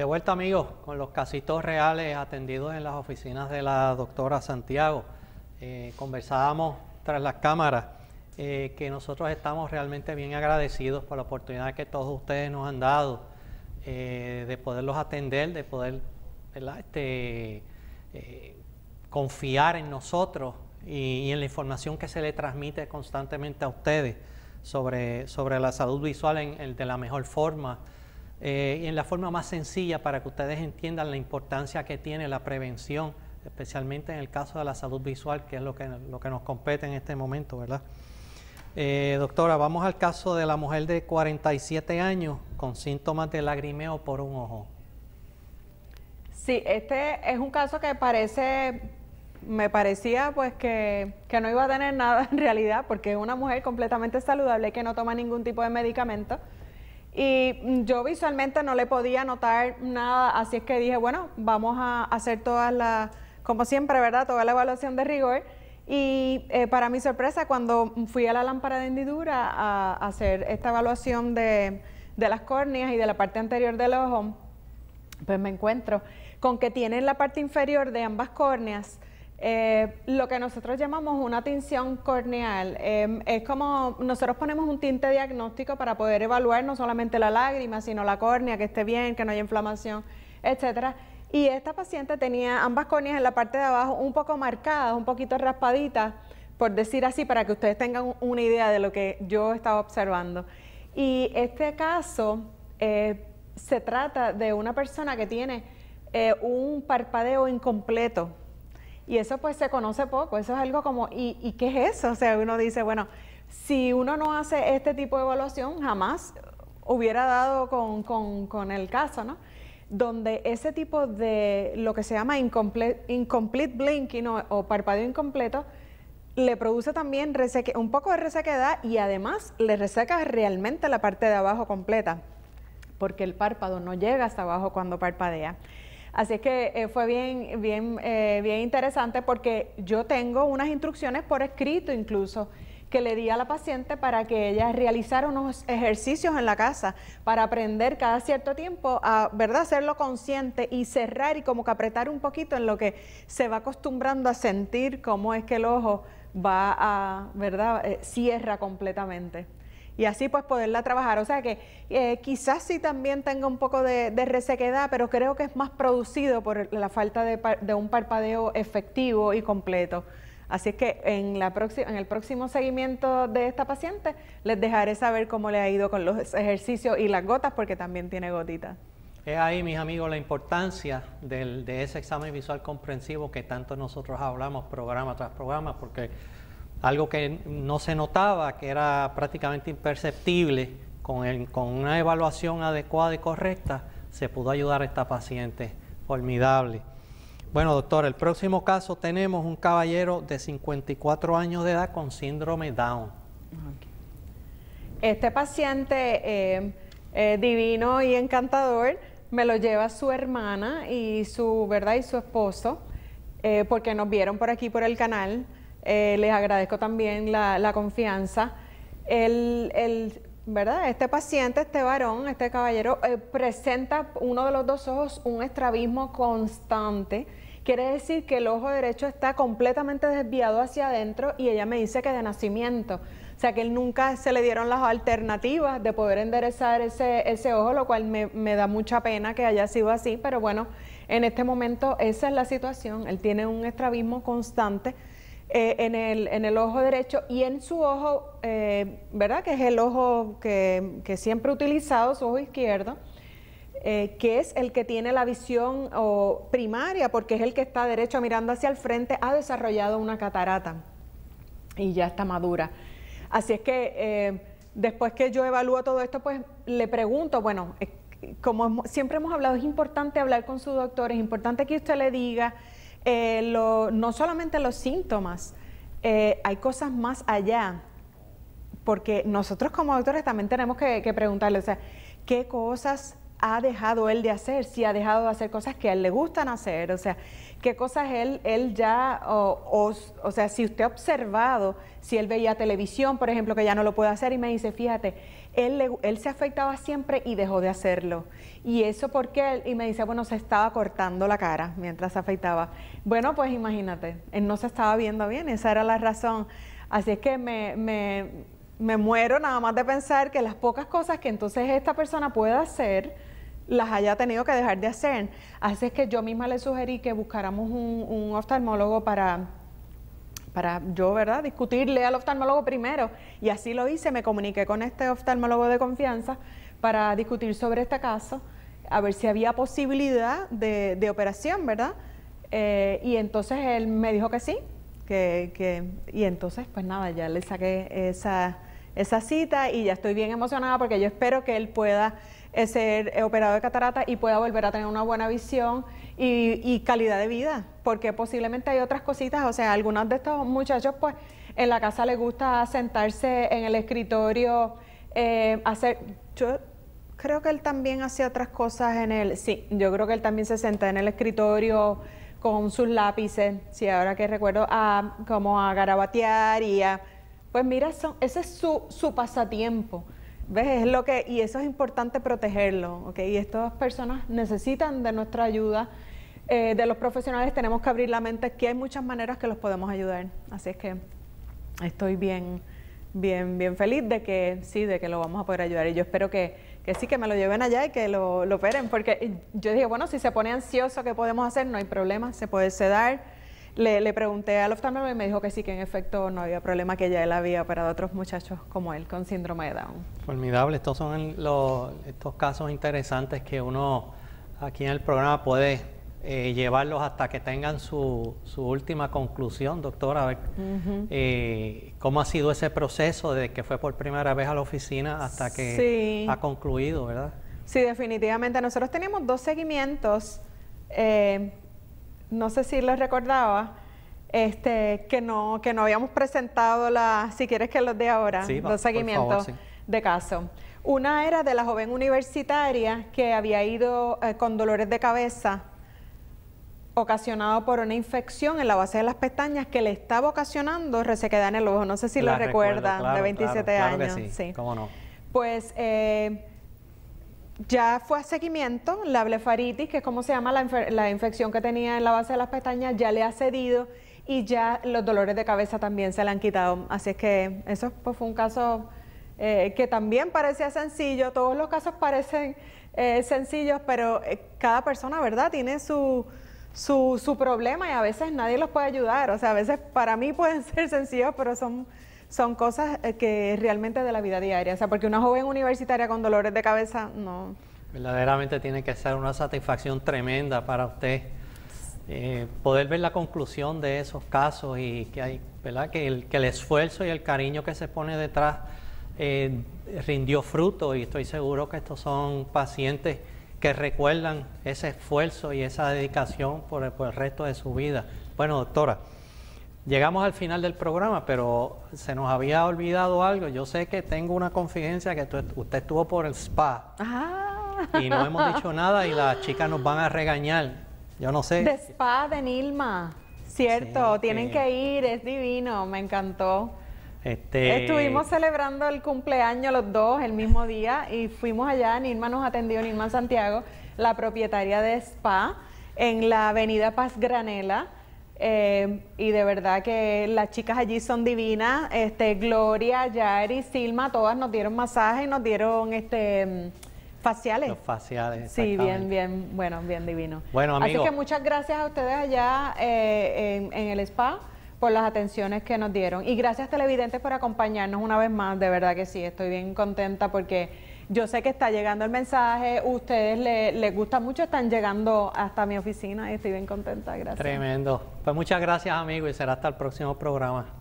De vuelta amigos, con los casitos reales atendidos en las oficinas de la doctora Santiago. Eh, conversábamos tras las cámaras eh, que nosotros estamos realmente bien agradecidos por la oportunidad que todos ustedes nos han dado eh, de poderlos atender, de poder este, confiar en nosotros y, en la información que se le transmite constantemente a ustedes sobre, sobre la salud visual de la mejor forma eh, y en la forma más sencilla para que ustedes entiendan la importancia que tiene la prevención, especialmente en el caso de la salud visual, que es lo que, nos compete en este momento, ¿verdad? Eh, doctora, vamos al caso de la mujer de 47 años con síntomas de lagrimeo por un ojo. Sí, este es un caso que parece, me parecía pues que, que no iba a tener nada en realidad, porque es una mujer completamente saludable que no toma ningún tipo de medicamento y mm, yo visualmente no le podía notar nada, así es que dije, bueno, vamos a hacer todas las, como siempre, ¿verdad? Toda la evaluación de rigor. Y eh, para mi sorpresa, cuando fui a la lámpara de hendidura a, hacer esta evaluación de, de las córneas y de la parte anterior del ojo, pues me encuentro con que tienen la parte inferior de ambas córneas eh, lo que nosotros llamamos una tinción corneal em, es como nosotros ponemos un tinte diagnóstico para poder evaluar no solamente la lágrima, sino la córnea, que esté bien, que no haya inflamación, etcétera. Y esta paciente tenía ambas córneas en la parte de abajo un poco marcadas, un poquito raspaditas, por decir así, para que ustedes tengan una idea de lo que yo estaba observando. Y este caso eh, se trata de una persona que tiene eh, un parpadeo incompleto y eso pues se conoce poco, eso es algo como, ¿y, ¿y qué es eso? O sea, uno dice, bueno, si uno no hace este tipo de evaluación, jamás hubiera dado con, el caso, ¿no? Donde ese tipo de lo que se llama incomplete, blinking o, parpadeo incompleto, le produce también un poco de resequedad y además le reseca realmente la parte de abajo completa, porque el párpado no llega hasta abajo cuando parpadea. Así es que eh, fue bien, bien, eh, bien interesante porque yo tengo unas instrucciones por escrito incluso que le di a la paciente para que ella realizara unos ejercicios en la casa para aprender cada cierto tiempo a, ¿verdad?, hacerlo consciente y cerrar y como que apretar un poquito en lo que se va acostumbrando a sentir cómo es que el ojo va a, ¿verdad?, eh, cierra completamente y así pues poderla trabajar. O sea que eh, quizás sí también tenga un poco de, resequedad, pero creo que es más producido por la falta de, un parpadeo efectivo y completo. Así es que en, la en el próximo seguimiento de esta paciente les dejaré saber cómo le ha ido con los ejercicios y las gotas, porque también tiene gotitas. Es ahí, mis amigos, la importancia del, de ese examen visual comprensivo que tanto nosotros hablamos programa tras programa, porque algo que no se notaba, que era prácticamente imperceptible, con, una evaluación adecuada y correcta, se pudo ayudar a esta paciente. Formidable. Bueno, doctor, el próximo caso tenemos un caballero de 54 años de edad con síndrome Down. Este paciente em, eh, divino y encantador me lo lleva su hermana y su, ¿verdad? Y su esposo, eh, porque nos vieron por aquí por el canal. Eh, les agradezco también la, confianza. El, ¿verdad? Este paciente, este varón, este caballero, eh, presenta uno de los dos ojos un estrabismo constante. Quiere decir que el ojo derecho está completamente desviado hacia adentro y ella me dice que de nacimiento. O sea que él nunca se le dieron las alternativas de poder enderezar ese, ojo, lo cual me, me, da mucha pena que haya sido así, pero bueno, en este momento esa es la situación. Él tiene un estrabismo constante. Eh, en, el, ojo derecho y en su ojo, eh, ¿verdad? Que es el ojo que, siempre he utilizado, su ojo izquierdo, eh, que es el que tiene la visión o, primaria, porque es el que está derecho mirando hacia el frente, ha desarrollado una catarata y ya está madura. Así es que después que yo evalúo todo esto, pues le pregunto, bueno, como siempre hemos hablado, es importante hablar con su doctor, es importante que usted le diga eh, no solamente los síntomas, eh, hay cosas más allá, porque nosotros como doctores también tenemos que, que preguntarle, o sea, ¿qué cosas ha dejado él de hacer, si ha dejado de hacer cosas que a él le gustan hacer, o sea, qué cosas él, él ya, o, sea, si usted ha observado, si él veía televisión, por ejemplo, que ya no lo puede hacer y me dice, fíjate, él, él se afeitaba siempre y dejó de hacerlo. Y eso porque él, y me dice, bueno, se estaba cortando la cara mientras se afeitaba. Bueno, pues imagínate, él no se estaba viendo bien, esa era la razón. Así es que me, me, me muero nada más de pensar que las pocas cosas que entonces esta persona pueda hacer, las haya tenido que dejar de hacer. Así es que yo misma le sugerí que buscáramos un, oftalmólogo para, para yo, ¿verdad?, discutirle al oftalmólogo primero. Y así lo hice, me comuniqué con este oftalmólogo de confianza para discutir sobre este caso, a ver si había posibilidad de, operación, ¿verdad? Eh, y entonces él me dijo que sí, que, y entonces pues nada, ya le saqué esa, esa cita y ya estoy bien emocionada porque yo espero que él pueda eh, ser eh, operado de catarata y pueda volver a tener una buena visión y, calidad de vida, porque posiblemente hay otras cositas, o sea, algunos de estos muchachos pues en la casa le gusta sentarse en el escritorio, eh, hacer, yo creo que él también hacía otras cosas en el, sí, yo creo que él también se senta en el escritorio con sus lápices, si ahora que recuerdo, a, como a garabatear y a, pues mira, ese es su pasatiempo. ¿Ves? Es lo que, y eso es importante protegerlo, ¿ok? Y estas personas necesitan de nuestra ayuda. Eh, de los profesionales tenemos que abrir la mente que hay muchas maneras que los podemos ayudar. Así es que estoy bien, bien, bien feliz de que sí, de que lo vamos a poder ayudar. Y yo espero que, que sí, que me lo lleven allá y que lo, lo operen. Porque yo dije, bueno, si se pone ansioso, ¿qué podemos hacer? No hay problema, se puede sedar le, pregunté al oftalmólogo y me dijo que sí, que en efecto no había problema, que ya él había operado a otros muchachos como él con síndrome de Down. Formidable, estos son los, estos casos interesantes que uno aquí en el programa puede eh, llevarlos hasta que tengan su, última conclusión, doctora, a ver eh, cómo ha sido ese proceso de que fue por primera vez a la oficina hasta que ha concluido, ¿verdad? Sí, definitivamente. Nosotros tenemos dos seguimientos. Eh, no sé si les recordaba, este, que, no, que no habíamos presentado, la, si quieres que los dé ahora, los seguimientos de caso. Una era de la joven universitaria que había ido eh, con dolores de cabeza ocasionado por una infección en la base de las pestañas que le estaba ocasionando resequedad en el ojo. No sé si la lo recuerdan, de 27 años. sí, ¿Cómo no? Pues eh, ya fue a seguimiento, la blefaritis, que es como se llama la, infección que tenía en la base de las pestañas, ya le ha cedido y ya los dolores de cabeza también se le han quitado. Así es que eso pues, fue un caso eh, que también parecía sencillo, todos los casos parecen eh, sencillos, pero eh, cada persona, ¿verdad?, tiene su, su problema y a veces nadie los puede ayudar. O sea, a veces para mí pueden ser sencillos, pero son son cosas eh, que realmente de la vida diaria. O sea, porque una joven universitaria con dolores de cabeza no. Verdaderamente tiene que ser una satisfacción tremenda para usted eh, poder ver la conclusión de esos casos y que hay, ¿verdad? Que el, esfuerzo y el cariño que se pone detrás eh, rindió fruto y estoy seguro que estos son pacientes que recuerdan ese esfuerzo y esa dedicación por el resto de su vida. Bueno, doctora. Llegamos al final del programa, pero se nos había olvidado algo. Yo sé que tengo una confidencia que usted estuvo por el spa ah. y no hemos dicho nada y las chicas nos van a regañar. Yo no sé. De spa de Nilma, cierto. tienen que ir, es divino, me encantó. Este Estuvimos celebrando el cumpleaños los dos el mismo día y fuimos allá. Nilma nos atendió, Nilma Santiago, la propietaria de spa en la avenida Paz Granela eh, y de verdad que las chicas allí son divinas. Este, Gloria, Yari, Silma, todas nos dieron masaje, nos dieron este faciales. Los faciales. Sí, bien, bien, bueno, bien divino. Bueno, amigos Así que muchas gracias a ustedes allá eh, en el spa por las atenciones que nos dieron. Y gracias televidentes por acompañarnos una vez más. De verdad que sí, estoy bien contenta porque yo sé que está llegando el mensaje, ustedes le, les gusta mucho, están llegando hasta mi oficina y estoy bien contenta, gracias. Tremendo. Pues muchas gracias, amigo, y será hasta el próximo programa.